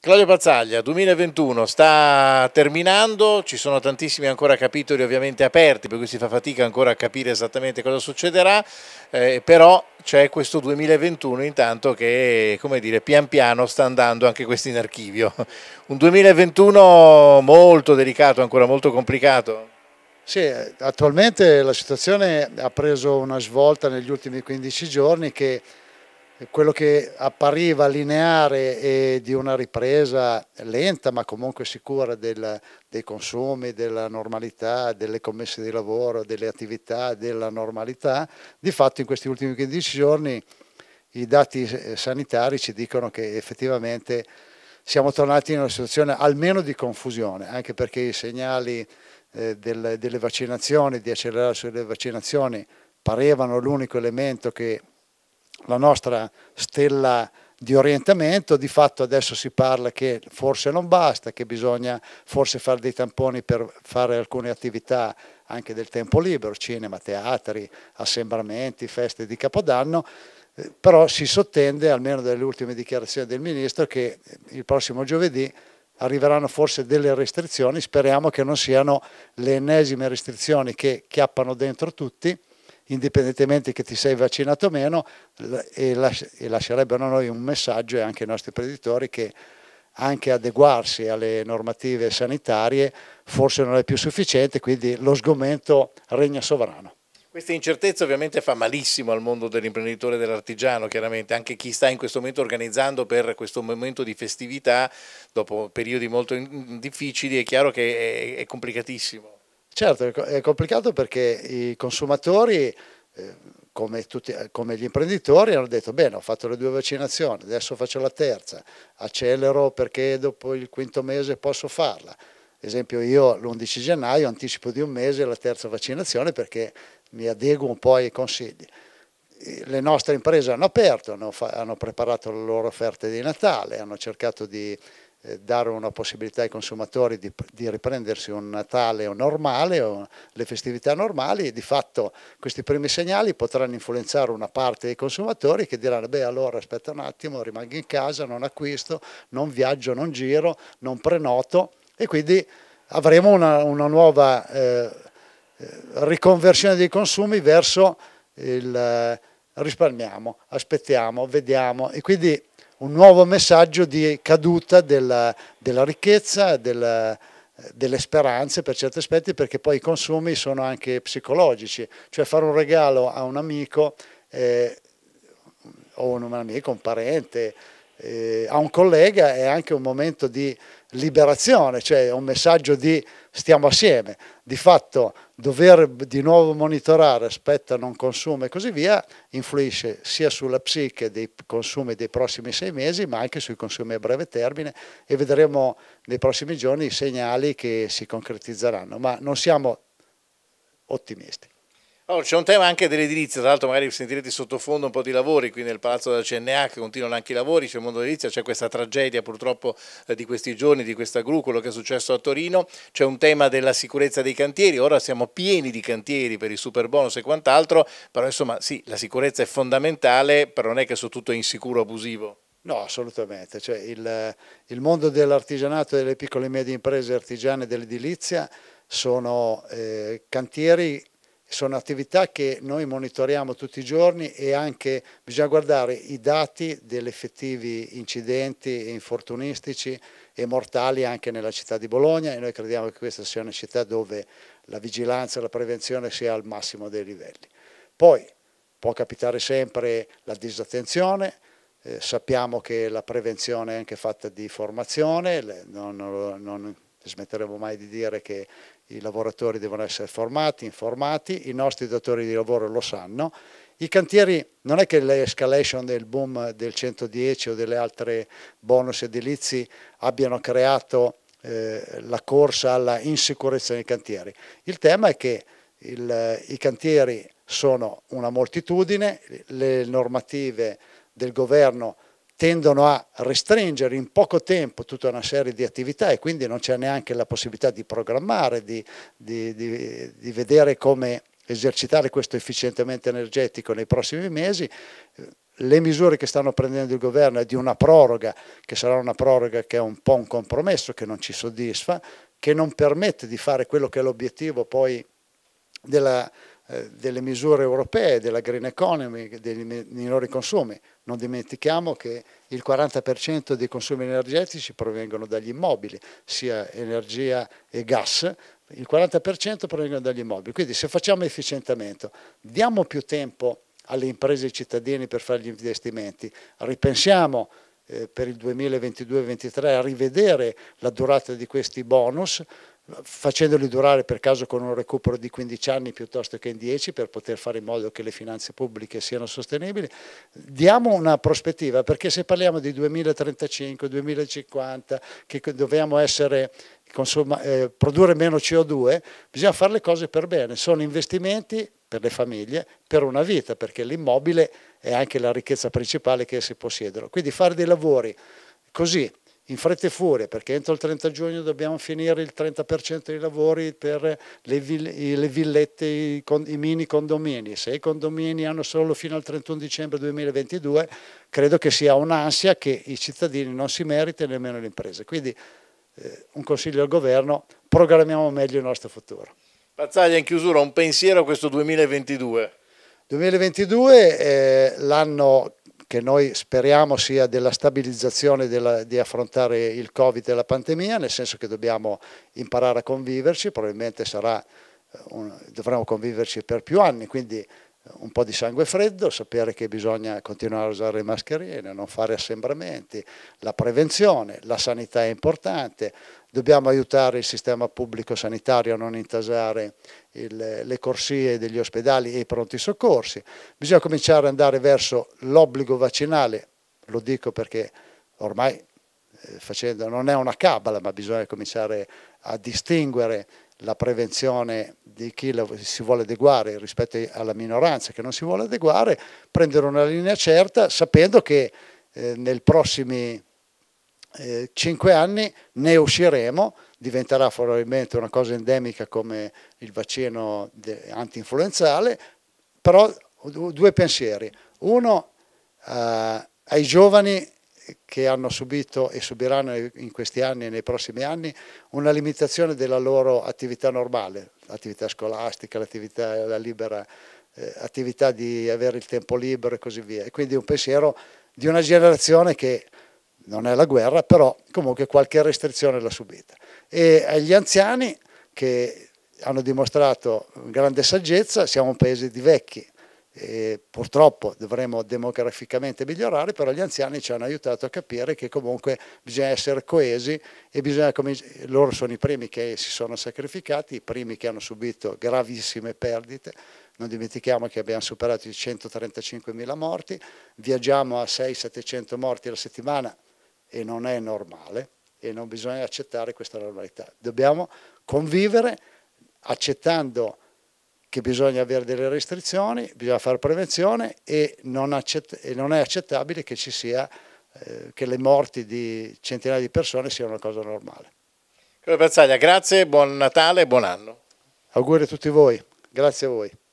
Claudio Pazzaglia, 2021 sta terminando, ci sono tantissimi ancora capitoli ovviamente aperti, per cui si fa fatica ancora a capire esattamente cosa succederà, eh, però c'è questo 2021 intanto che, come dire, pian piano sta andando anche questo in archivio. Un 2021 molto delicato, ancora molto complicato. Sì, attualmente la situazione ha preso una svolta negli ultimi 15 giorni che quello che appariva lineare e di una ripresa lenta ma comunque sicura del, dei consumi, della normalità, delle commesse di lavoro, delle attività, della normalità, di fatto in questi ultimi 15 giorni i dati sanitari ci dicono che effettivamente siamo tornati in una situazione almeno di confusione, anche perché i segnali eh, del, delle vaccinazioni, di accelerare sulle vaccinazioni, parevano l'unico elemento che la nostra stella di orientamento, di fatto adesso si parla che forse non basta, che bisogna forse fare dei tamponi per fare alcune attività anche del tempo libero, cinema, teatri, assembramenti, feste di Capodanno, però si sottende, almeno dalle ultime dichiarazioni del Ministro, che il prossimo giovedì arriveranno forse delle restrizioni, speriamo che non siano le ennesime restrizioni che chiappano dentro tutti, indipendentemente che ti sei vaccinato o meno, e, lascerebbero a noi un messaggio e anche ai nostri imprenditori che anche adeguarsi alle normative sanitarie forse non è più sufficiente, quindi lo sgomento regna sovrano. Questa incertezza ovviamente fa malissimo al mondo dell'imprenditore e dell'artigiano, chiaramente, anche chi sta in questo momento organizzando per questo momento di festività, dopo periodi molto difficili, è chiaro che è, è complicatissimo. Certo, è complicato perché i consumatori, eh, come, tutti, come, gli imprenditori, hanno detto bene, ho fatto le due vaccinazioni, adesso faccio la terza, accelero perché dopo il quinto mese posso farla. esempio io l'11 gennaio anticipo di un mese la terza vaccinazione perché mi adeguo un po' ai consigli. Le nostre imprese hanno aperto, hanno, hanno preparato le loro offerte di Natale, hanno cercato di eh, dare una possibilità ai consumatori di, di riprendersi un Natale normale, o le festività normali, e di fatto questi primi segnali potranno influenzare una parte dei consumatori che diranno beh allora aspetta un attimo, rimango in casa, non acquisto, non viaggio, non giro, non prenoto e quindi avremo una, una nuova eh, eh riconversione dei consumi verso il eh, risparmiamo, aspettiamo, vediamo e quindi un nuovo messaggio di caduta della, della ricchezza, della, delle speranze per certi aspetti, perché poi i consumi sono anche psicologici, cioè fare un regalo a un amico eh, o un amico, un parente, eh, a un collega è anche un momento di liberazione, cioè un messaggio di stiamo assieme. Di fatto dover di nuovo monitorare aspetta, non consuma e così via influisce sia sulla psiche dei consumi dei prossimi sei mesi ma anche sui consumi a breve termine e vedremo nei prossimi giorni i segnali che si concretizzeranno, ma non siamo ottimisti. Allora, c'è un tema anche dell'edilizia, tra l'altro magari sentirete sottofondo un po' di lavori qui nel palazzo della CNA che continuano anche i lavori, c'è il mondo dell'edilizia, c'è questa tragedia purtroppo eh, di questi giorni, di questa gru, quello che è successo a Torino, c'è un tema della sicurezza dei cantieri, ora siamo pieni di cantieri per il super bonus e quant'altro, però insomma sì, la sicurezza è fondamentale, però non è che su tutto è insicuro abusivo. No, assolutamente. Cioè, il, il, mondo dell'artigianato e delle piccole e medie imprese artigiane dell'edilizia sono eh, cantieri sono attività che noi monitoriamo tutti i giorni e anche bisogna guardare i dati degli effettivi incidenti infortunistici e mortali anche nella città di Bologna e noi crediamo che questa sia una città dove la vigilanza e la prevenzione sia al massimo dei livelli. Poi può capitare sempre la disattenzione, eh, sappiamo che la prevenzione è anche fatta di formazione, non, non, non smetteremo mai di dire che i lavoratori devono essere formati, informati, i nostri datori di lavoro lo sanno. I cantieri non è che l'escalation del boom del 110 o delle altre bonus edilizi abbiano creato eh, la corsa alla insicurezza nei cantieri. Il tema è che il, i cantieri sono una moltitudine, le normative del governo tendono a restringere in poco tempo tutta una serie di attività e quindi non c'è neanche la possibilità di programmare, di, di, di, di vedere come esercitare questo efficientamento energetico nei prossimi mesi. Le misure che stanno prendendo il governo è di una proroga, che sarà una proroga che è un po' un compromesso, che non ci soddisfa, che non permette di fare quello che è l'obiettivo poi della, eh, delle misure europee, della green economy, dei minori consumi. Non dimentichiamo che il 40% dei consumi energetici provengono dagli immobili, sia energia e gas, il 40% provengono dagli immobili. Quindi se facciamo efficientamento, diamo più tempo alle imprese e ai cittadini per fare gli investimenti, ripensiamo eh, per il 2022-2023 a rivedere la durata di questi bonus, facendoli durare per caso con un recupero di 15 anni piuttosto che in 10 per poter fare in modo che le finanze pubbliche siano sostenibili, diamo una prospettiva perché se parliamo di 2035, 2050, che dobbiamo essere, consuma, eh, produrre meno CO2, bisogna fare le cose per bene, sono investimenti per le famiglie, per una vita, perché l'immobile è anche la ricchezza principale che si possiedono. Quindi fare dei lavori così in fretta e furia perché entro il 30 giugno dobbiamo finire il 30% dei lavori per le, villette, i, mini condomini. Se i condomini hanno solo fino al 31 dicembre 2022, credo che sia un'ansia che i cittadini non si meritano nemmeno le imprese. Quindi eh, un consiglio al governo, programmiamo meglio il nostro futuro. Pazzaglia, in chiusura, un pensiero a questo 2022? 2022 è l'anno che noi speriamo sia della stabilizzazione della, di affrontare il Covid e la pandemia, nel senso che dobbiamo imparare a conviverci, probabilmente sarà eh, un, dovremo conviverci per più anni, quindi eh, un po' di sangue freddo, sapere che bisogna continuare a usare le mascherine, non fare assembramenti, la prevenzione, la sanità è importante, dobbiamo aiutare il sistema pubblico sanitario a non intasare il, le corsie degli ospedali e i pronti soccorsi, bisogna cominciare ad andare verso l'obbligo vaccinale, lo dico perché ormai eh, facendo, non è una cabala, ma bisogna cominciare a distinguere la prevenzione di chi si vuole adeguare rispetto alla minoranza che non si vuole adeguare, prendere una linea certa sapendo che eh, nei prossimi eh, cinque anni ne usciremo, diventerà probabilmente una cosa endemica come il vaccino anti-influenzale, però due pensieri. Uno, eh, ai giovani che hanno subito e subiranno in questi anni e nei prossimi anni una limitazione della loro attività normale, l'attività scolastica, l'attività la libera, eh, attività di avere il tempo libero e così via. E quindi un pensiero di una generazione che non è la guerra, però comunque qualche restrizione l'ha subita. E agli anziani che hanno dimostrato grande saggezza, siamo un paese di vecchi, e purtroppo dovremmo demograficamente migliorare, però gli anziani ci hanno aiutato a capire che comunque bisogna essere coesi e bisogna loro sono i primi che si sono sacrificati, i primi che hanno subito gravissime perdite, non dimentichiamo che abbiamo superato i 135.000 morti, viaggiamo a 600-700 morti alla settimana, e non è normale e non bisogna accettare questa normalità. Dobbiamo convivere accettando che bisogna avere delle restrizioni, bisogna fare prevenzione e non, e non è accettabile che ci sia eh, che le morti di centinaia di persone siano una cosa normale. grazie, buon Natale e buon anno. Auguri a tutti voi, grazie a voi.